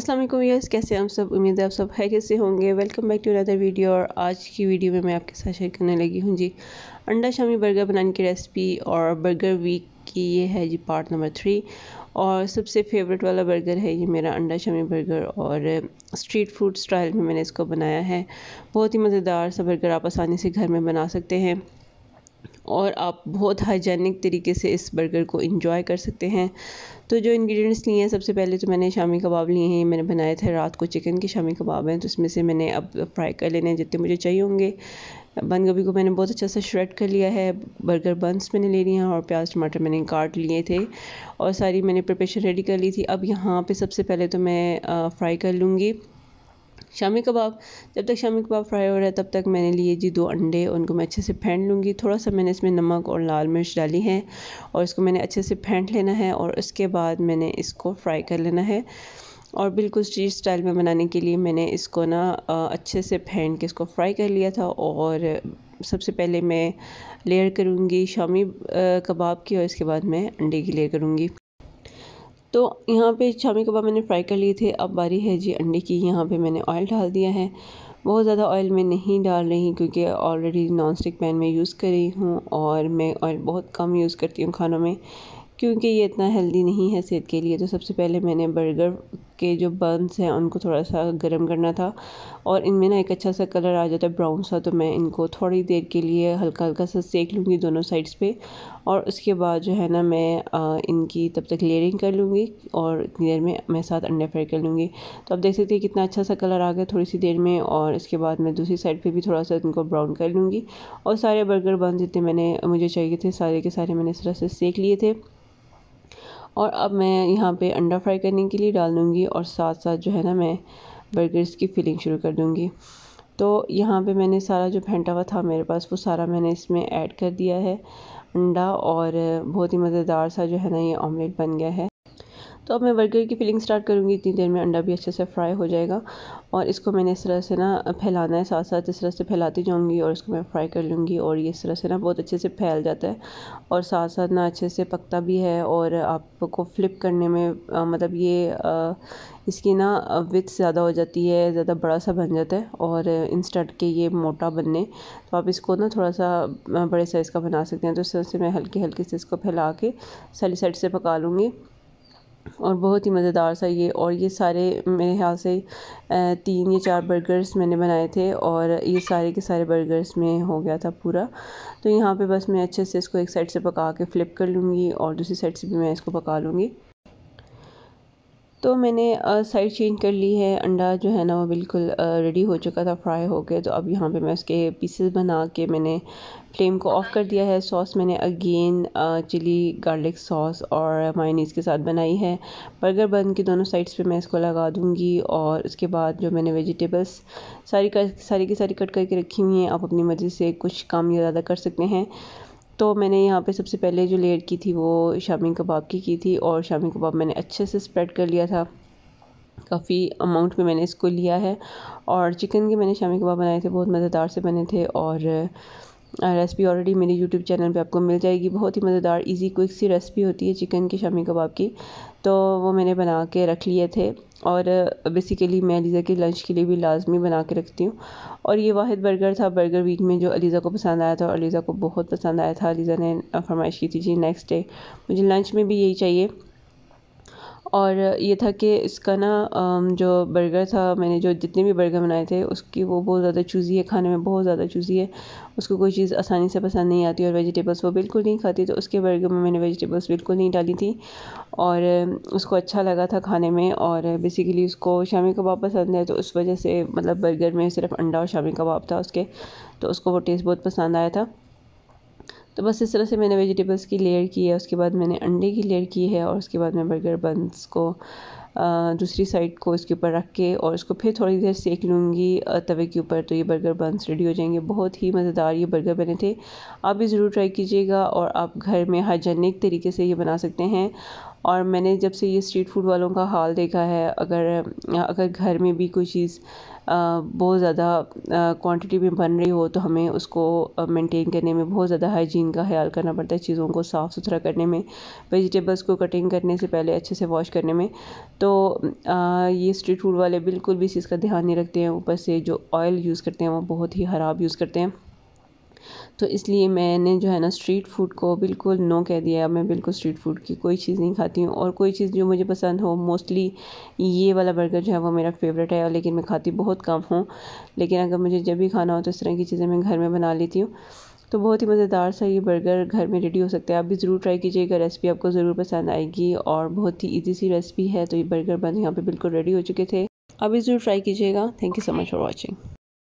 अस्सलाम वालेकुम यस कैसे हम सब उम्मीद है आप सब है कैसे होंगे welcome back to another video और आज की वीडियो में मैं आपके साथ शेयर करने लगी हूँ जी अंडा शामी बर्गर बनाने की रेसिपी और बर्गर वीक की ये है जी पार्ट नंबर थ्री और सबसे फेवरेट वाला बर्गर है ये मेरा अंडा शामी बर्गर और स्ट्रीट फूड स्टाइल में मैंने इसको बनाया है बहुत ही मज़ेदार सा बर्गर आप आसानी से घर में बना सकते हैं और आप बहुत हाइजेनिक तरीके से इस बर्गर को इंजॉय कर सकते हैं तो जो इंग्रेडिएंट्स लिए हैं सबसे पहले तो मैंने शामी कबाब लिए हैं मैंने बनाए थे रात को चिकन के शामी कबाब हैं तो इसमें से मैंने अब फ्राई कर लेने हैं जितने मुझे चाहिए होंगे बंद गोभी को मैंने बहुत अच्छा सा श्रेड कर लिया है बर्गर बंस मैंने ले लिए हैं और प्याज टमाटर मैंने काट लिए थे और सारी मैंने प्रिपरेशन रेडी कर ली थी अब यहाँ पर सबसे पहले तो मैं फ्राई कर लूँगी शामी कबाब जब तक शामी कबाब फ्राई हो रहा है तब तक मैंने लिए जी दो अंडे उनको मैं अच्छे से फेंट लूँगी थोड़ा सा मैंने इसमें नमक और लाल मिर्च डाली है और इसको मैंने अच्छे से फेंट लेना है और उसके बाद मैंने इसको फ्राई कर लेना है और बिल्कुल स्ट्रीट स्टाइल में बनाने के लिए मैंने इसको ना अच्छे से फेंट के इसको फ्राई कर लिया था और सबसे पहले मैं लेयर करूँगी शामी कबाब की और इसके बाद मैं अंडे की लेयर करूँगी तो यहाँ पे शामी कबाब मैंने फ्राई कर लिए थे अब बारी है जी अंडे की यहाँ पे मैंने ऑयल डाल दिया है बहुत ज़्यादा ऑयल मैं नहीं डाल रही क्योंकि ऑलरेडी नॉन स्टिक पैन में यूज़ कर रही हूँ और मैं ऑयल बहुत कम यूज़ करती हूँ खानों में क्योंकि ये इतना हेल्दी नहीं है सेहत के लिए तो सबसे पहले मैंने बर्गर के जो बर्न्स हैं उनको थोड़ा सा गर्म करना था और इनमें ना एक अच्छा सा कलर आ जाता है ब्राउन सा तो मैं इनको थोड़ी देर के लिए हल्का हल्का सा सेक लूँगी दोनों साइड्स पे और उसके बाद जो है ना मैं आ, इनकी तब तक लेयरिंग कर लूँगी और इतनी देर में मैं साथ अंडे फ्राई कर लूँगी तो आप देख सकते हैं कितना अच्छा सा कलर आ गया थोड़ी सी देर में और इसके बाद मैं दूसरी साइड पर भी थोड़ा सा इनको ब्राउन कर लूँगी और सारे बर्गर बन जितने मैंने मुझे चाहिए थे सारे के सारे मैंने इस तरह से सेक लिए थे और अब मैं यहाँ पे अंडा फ्राई करने के लिए डाल दूँगी और साथ साथ जो है ना मैं बर्गर्स की फिलिंग शुरू कर दूँगी तो यहाँ पे मैंने सारा जो फेंटा हुआ था मेरे पास वो सारा मैंने इसमें ऐड कर दिया है अंडा और बहुत ही मज़ेदार सा जो है ना ये ऑमलेट बन गया है तो अब मैं बर्गर की फिलिंग स्टार्ट करूँगी इतनी देर में अंडा भी अच्छे से फ्राई हो जाएगा और इसको मैंने इस तरह से ना फैलाना है साथ साथ इस तरह से फैलाती जाऊँगी और इसको मैं फ्राई कर लूँगी और ये इस तरह से ना बहुत अच्छे से फैल जाता है और साथ साथ ना अच्छे से पकता भी है और आपको फ्लिप करने में आ, मतलब ये आ, इसकी ना विथ ज़्यादा हो जाती है ज़्यादा बड़ा सा बन जाता है और इंस्टेंट के ये मोटा बनने तो आप इसको ना थोड़ा सा बड़े साइज़ का बना सकते हैं तो इस तरह से मैं हल्के हल्के से इसको फैला के सली साइड से पका लूँगी और बहुत ही मज़ेदार सा ये और ये सारे मेरे ख्याल से तीन या चार बर्गर्स मैंने बनाए थे और ये सारे के सारे बर्गर्स में हो गया था पूरा तो यहाँ पे बस मैं अच्छे से इसको एक साइड से पका के फ़्लिप कर लूँगी और दूसरी साइड से भी मैं इसको पका लूँगी तो मैंने साइड चेंज कर ली है अंडा जो है ना वो बिल्कुल रेडी हो चुका था फ्राई हो गया तो अब यहाँ पे मैं उसके पीसेस बना के मैंने फ्लेम को ऑफ़ कर दिया है सॉस मैंने अगेन चिली गार्लिक सॉस और मायनीज़ के साथ बनाई है बर्गर बन के दोनों साइड्स पे मैं इसको लगा दूँगी और उसके बाद जो मैंने वेजिटेबल्स सारी कर, सारी की सारी कट करके रखी हुई हैं आप अपनी मर्ज़ी से कुछ काम या ज़्यादा कर सकते हैं तो मैंने यहाँ पे सबसे पहले जो लेयर की थी वो शामी कबाब की की थी और शामी कबाब मैंने अच्छे से स्प्रेड कर लिया था काफ़ी अमाउंट में मैंने इसको लिया है और चिकन के मैंने शामी कबाब बनाए थे बहुत मज़ेदार से बने थे और रेसिपी ऑलरेडी मेरे यूट्यूब चैनल पे आपको मिल जाएगी बहुत ही मज़ेदार इजी क्विक सी रेसिपी होती है चिकन की शामी कबाब की तो वो मैंने बना के रख लिए थे और बेसिकली मैं अलीज़ा के लंच के लिए भी लाजमी बना के रखती हूँ और ये वाहिद बर्गर था बर्गर वीक में जो अलीज़ा को पसंद आया था और अलीज़ा को बहुत पसंद आया था अलीज़ा ने फरमाइश की थी जी नेक्स्ट डे मुझे लंच में भी यही चाहिए और ये था कि इसका ना जो बर्गर था मैंने जो जितने भी बर्गर बनाए थे उसकी वो बहुत ज़्यादा चूज़ी है खाने में बहुत ज़्यादा चूज़ी है उसको कोई चीज़ आसानी से पसंद नहीं आती और वेजिटेबल्स वो बिल्कुल नहीं खाती तो उसके बर्गर में मैंने वेजिटेबल्स बिल्कुल नहीं डाली थी और उसको अच्छा लगा था खाने में और बेसिकली उसको शामी कबाब पसंद है तो उस वजह से मतलब बर्गर में सिर्फ अंडा और शामी कबाब था उसके तो उसको वो टेस्ट बहुत पसंद आया था तो बस इस तरह से मैंने वेजिटेबल्स की लेयर की है उसके बाद मैंने अंडे की लेयर की है और उसके बाद मैं बर्गर बंस को दूसरी साइड को इसके ऊपर रख के और इसको फिर थोड़ी देर सेक लूँगी तवे के ऊपर तो ये बर्गर बंस रेडी हो जाएंगे बहुत ही मज़ेदार ये बर्गर बने थे आप भी ज़रूर ट्राई कीजिएगा और आप घर में हाइजेनिक तरीके से ये बना सकते हैं और मैंने जब से ये स्ट्रीट फूड वालों का हाल देखा है अगर अगर घर में भी कोई चीज़ बहुत ज़्यादा क्वान्टिटी में बन रही हो तो हमें उसको मेनटेन करने में बहुत ज़्यादा हाइजीन हाइजीन का ख्याल करना पड़ता है चीज़ों को साफ़ सुथरा करने में वेजिटेबल्स को कटिंग करने से पहले अच्छे से वॉश करने में तो आ, ये स्ट्रीट फूड वाले बिल्कुल भी इस चीज़ का ध्यान नहीं रखते हैं ऊपर से जो ऑयल यूज़ करते हैं वो बहुत ही ख़राब यूज़ करते हैं तो इसलिए मैंने जो है ना स्ट्रीट फूड को बिल्कुल नो कह दिया है मैं बिल्कुल स्ट्रीट फूड की कोई चीज़ नहीं खाती हूँ और कोई चीज़ जो मुझे पसंद हो मोस्टली ये वाला बर्गर जो है वो मेरा फेवरेट है और लेकिन मैं खाती बहुत कम हूँ लेकिन अगर मुझे जब भी खाना हो तो इस तरह की चीज़ें मैं घर में बना लेती हूँ तो बहुत ही मज़ेदार सा ये बर्गर घर में रेडी हो सकता है आप भी ज़रूर ट्राई कीजिएगा रेसिपी आपको ज़रूर पसंद आएगी और बहुत ही ईजी सी रेसिपी है तो ये बर्गर बन यहाँ पर बिल्कुल रेडी हो चुके थे आप भी ज़रूर ट्राई कीजिएगा thank you so much for watching